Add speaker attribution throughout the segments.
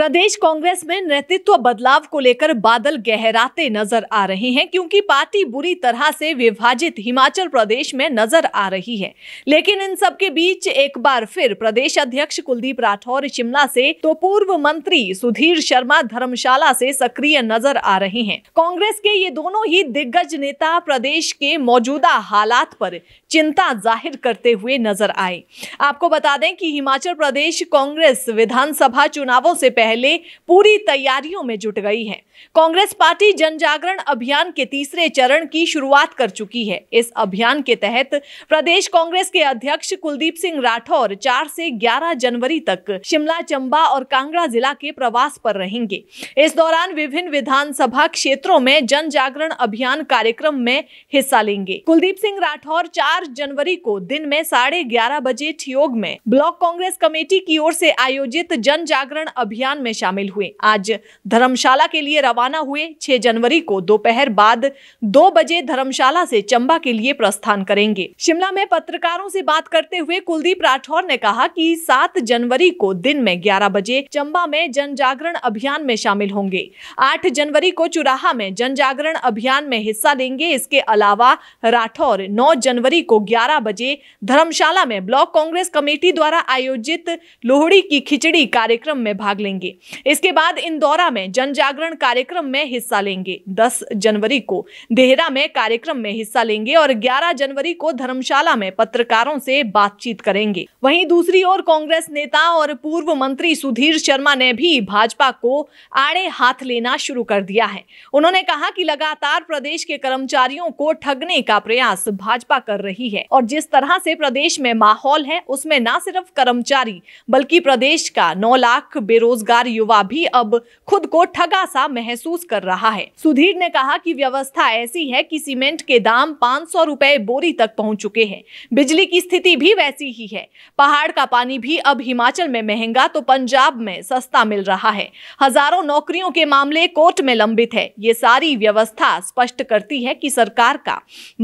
Speaker 1: प्रदेश कांग्रेस में नेतृत्व बदलाव को लेकर बादल गहराते नजर आ रहे हैं क्योंकि पार्टी बुरी तरह से विभाजित हिमाचल प्रदेश में नजर आ रही है लेकिन इन सब के बीच एक बार फिर प्रदेश अध्यक्ष कुलदीप राठौर शिमला से तो पूर्व मंत्री सुधीर शर्मा धर्मशाला से सक्रिय नजर आ रहे हैं कांग्रेस के ये दोनों ही दिग्गज नेता प्रदेश के मौजूदा हालात पर चिंता जाहिर करते हुए नजर आए आपको बता दें कि हिमाचल प्रदेश कांग्रेस विधानसभा चुनावों से पहले पहले पूरी तैयारियों में जुट गई है कांग्रेस पार्टी जन जागरण अभियान के तीसरे चरण की शुरुआत कर चुकी है इस अभियान के तहत प्रदेश कांग्रेस के अध्यक्ष कुलदीप सिंह राठौर चार से ग्यारह जनवरी तक शिमला चंबा और कांगड़ा जिला के प्रवास पर रहेंगे इस दौरान विभिन्न विधानसभा क्षेत्रों में जन जागरण अभियान कार्यक्रम में हिस्सा लेंगे कुलदीप सिंह राठौर 4 जनवरी को दिन में साढ़े ग्यारह बजे ठियोग में ब्लॉक कांग्रेस कमेटी की ओर से आयोजित जन जागरण अभियान अभियान में शामिल हुए आज धर्मशाला के लिए रवाना हुए 6 जनवरी को दोपहर बाद दो बजे धर्मशाला से चंबा के लिए प्रस्थान करेंगे शिमला में पत्रकारों से बात करते हुए कुलदीप राठौर ने कहा कि 7 जनवरी को दिन में ग्यारह बजे चंबा में जन जागरण अभियान में शामिल होंगे आठ जनवरी को चुराहा में जन जागरण अभियान में हिस्सा लेंगे इसके अलावा राठौर नौ जनवरी को ग्यारह बजे धर्मशाला में ब्लॉक कांग्रेस कमेटी द्वारा आयोजित लोहड़ी की खिचड़ी कार्यक्रम में भाग लेंगे करेंगे इसके बाद इंदौरा में जन जागरण कार्यक्रम में हिस्सा लेंगे 10 जनवरी को देहरा में कार्यक्रम में हिस्सा लेंगे और 11 जनवरी को धर्मशाला में पत्रकारों से बातचीत करेंगे वहीं दूसरी ओर कांग्रेस नेता और पूर्व मंत्री सुधीर शर्मा ने भी भाजपा को आड़े हाथ लेना शुरू कर दिया है उन्होंने कहा कि लगातार प्रदेश के कर्मचारियों को ठगने का प्रयास भाजपा कर रही है और जिस तरह से प्रदेश में माहौल है उसमें न सिर्फ कर्मचारी बल्कि प्रदेश का नौ लाख बेरोजगार बेरोजगार युवा भी अब खुद को ठगा सा महसूस कर रहा है सुधीर ने कहा कि व्यवस्था ऐसी है कि सीमेंट के दाम पाँच सौ रुपए बोरी तक पहुंच चुके हैं बिजली की स्थिति भी वैसी ही है पहाड़ का पानी भी अब हिमाचल में महंगा तो पंजाब में सस्ता मिल रहा है हजारों नौकरियों के मामले कोर्ट में लंबित है ये सारी व्यवस्था स्पष्ट करती है कि सरकार का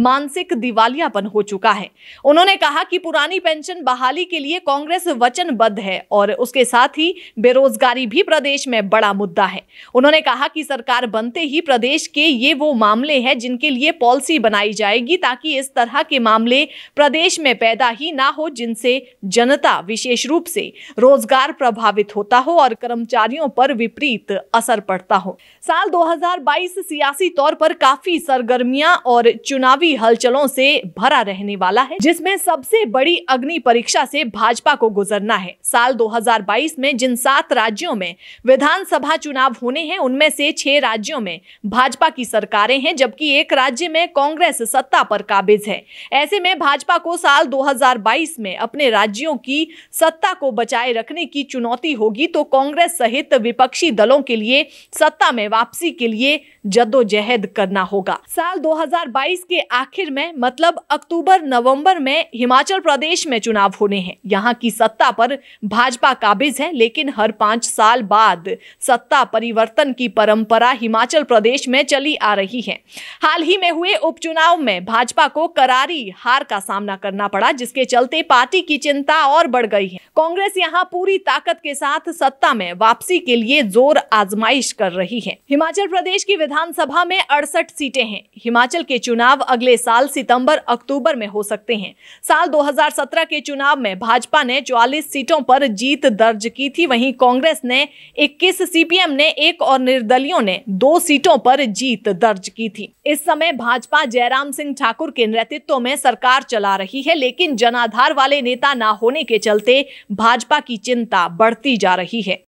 Speaker 1: मानसिक दिवालियापन हो चुका है उन्होंने कहा कि पुरानी पेंशन बहाली के लिए कांग्रेस वचनबद्ध है और उसके साथ ही बेरोजगारी बेरोजगारी भी प्रदेश में बड़ा मुद्दा है उन्होंने कहा कि सरकार बनते ही प्रदेश के ये वो मामले हैं जिनके लिए पॉलिसी बनाई जाएगी ताकि इस तरह के मामले प्रदेश में पैदा ही ना हो जिनसे जनता विशेष रूप से रोजगार प्रभावित होता हो और कर्मचारियों पर विपरीत असर पड़ता हो साल 2022 सियासी तौर पर काफी सरगर्मियां और चुनावी हलचलों से भरा रहने वाला है जिसमें सबसे बड़ी अग्नि परीक्षा से भाजपा को गुजरना है साल 2022 में जिन सात राज्यों राज्यों में विधानसभा चुनाव होने हैं उनमें से छह राज्यों में भाजपा की सरकारें हैं जबकि एक राज्य में कांग्रेस सत्ता पर काबिज है ऐसे में भाजपा को साल 2022 में अपने राज्यों की सत्ता को बचाए रखने की चुनौती होगी तो कांग्रेस सहित विपक्षी दलों के लिए सत्ता में वापसी के लिए जद्दोजहद करना होगा साल 2022 के आखिर में मतलब अक्टूबर नवंबर में हिमाचल प्रदेश में चुनाव होने हैं यहाँ की सत्ता पर भाजपा काबिज है लेकिन हर पांच साल बाद सत्ता परिवर्तन की परंपरा हिमाचल प्रदेश में चली आ रही है हाल ही में हुए उपचुनाव में भाजपा को करारी हार का सामना करना पड़ा जिसके चलते पार्टी की चिंता और बढ़ गई है कांग्रेस यहाँ पूरी ताकत के साथ सत्ता में वापसी के लिए जोर आजमाइश कर रही है हिमाचल प्रदेश की विधानसभा में अड़सठ सीटें हैं हिमाचल के चुनाव अगले साल सितंबर अक्टूबर में हो सकते हैं साल 2017 के चुनाव में भाजपा ने 44 सीटों पर जीत दर्ज की थी वहीं कांग्रेस ने 21 सीपीएम ने एक और निर्दलियों ने दो सीटों पर जीत दर्ज की थी इस समय भाजपा जयराम सिंह ठाकुर के नेतृत्व में सरकार चला रही है लेकिन जनाधार वाले नेता ना होने के चलते भाजपा की चिंता बढ़ती जा रही है